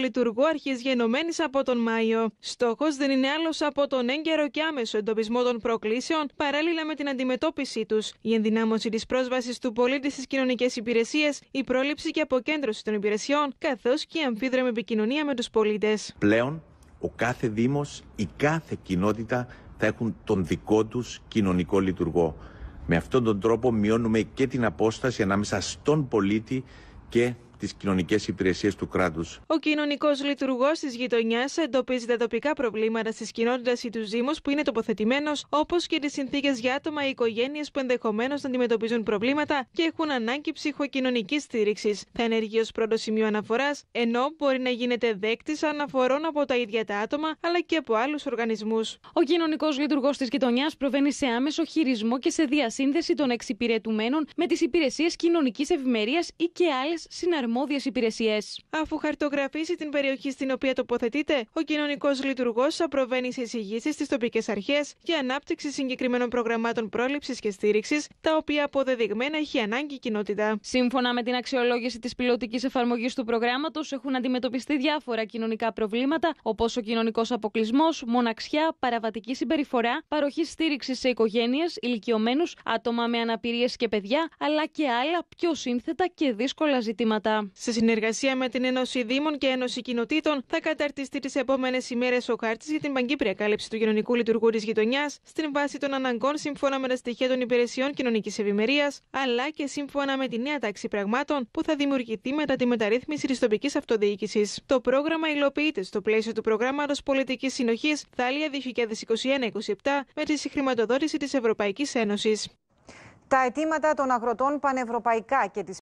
Λειτουργού αρχής γενομένης από τον Μάιο. Στόχος δεν είναι άλλος από τον έγκαιρο και άμεσο εντοπισμό των προκλήσεων παράλληλα με την αντιμετώπιση τους, η ενδυνάμωση της πρόσβασης του πολίτη στις κοινωνικές υπηρεσίες, η πρόληψη και αποκέντρωση των υπηρεσιών, καθώς και η αμφίδρομη επικοινωνία με τους πολίτες. Πλέον, ο κάθε Δήμος, η κάθε κοινότητα θα έχουν τον δικό τους κοινωνικό λειτουργό. Με αυτόν τον τρόπο μειώνουμε και την απόσταση ανάμεσα στον πολίτη και τις κοινωνικές υπηρεσίες του κράτους. Ο κοινωνικός λειτουργός της γειτονιάς εντοπίζει τα τοπικά προβλήματα στις κοινότητες ή τους Δήμους που είναι τοποθετημένος, όπως και τις συνθήκες για άτομα ή οικογένειες που ενδεχομένως αντιμετωπίζουν προβλήματα και έχουν ανάγκη ψυχοκοινωνικής στήριξης. Θα ενεργεί ως πρώτο σημείο αναφοράς, ενώ μπορεί να γίνεται δέκτης αναφορών από τα ίδια τα άτομα αλλά και από άλλους οργανισμούς. Ο κοινωνικός λειτουργός της γειτονιάς προβαίνει σε άμεσο χειρισμό και σε διασύνδεση των εξυπηρετουμένων με τις υπηρεσίες κοινωνικής ευημερίας ή και άλλες αρμόδιες υπηρεσίες. Αφού χαρτογραφήσει την περιοχή στην οποία τοποθετείται, ο κοινωνικός λειτουργός θα προβαίνει σε εισηγήσεις στις τοπικές αρχές για ανάπτυξη συγκεκριμένων προγραμμάτων πρόληψης και στήριξης, τα οποία αποδεδειγμένα έχει ανάγκη η κοινότητα. Σύμφωνα με την αξιολόγηση της πιλωτικής εφαρμογής του προγράμματος, έχουν αντιμετωπιστεί διάφορα κοινωνικά προβλήματα, όπως ο κοινωνικός αποκλεισμός, μοναξιά, παραβατική συμπεριφορά, παροχή στήριξης σε οικογένειες, ηλικιωμένους, άτομα με αναπηρίες και παιδιά, αλλά και άλλα πιο σύνθετα και δύσκολα ζητήματα. Σε συνεργασία με την Ένωση Δήμων και Ένωση Κοινοτήτων, θα καταρτιστεί τις επόμενες ημέρες ο χάρτης για την παγκύπρια κάλυψη του κοινωνικού λειτουργού της γειτονιάς στην βάση των αναγκών σύμφωνα με τα στοιχεία των υπηρεσιών κοινωνικής ευημερίας, αλλά και σύμφωνα με τη νέα τάξη πραγμάτων που θα δημιουργηθεί μετά τη μεταρρύθμιση της τοπικής αυτοδιοίκησης. Το πρόγραμμα υλοποιείται στο πλαίσιο του προγράμματος Πολιτικής Συνοχής Θάλια 2021-27 με τη συγχρηματοδότηση της Ευρωπαϊκής Ένωσης. Τα αιτήματα των αγροτών πανευρωπαϊκά και της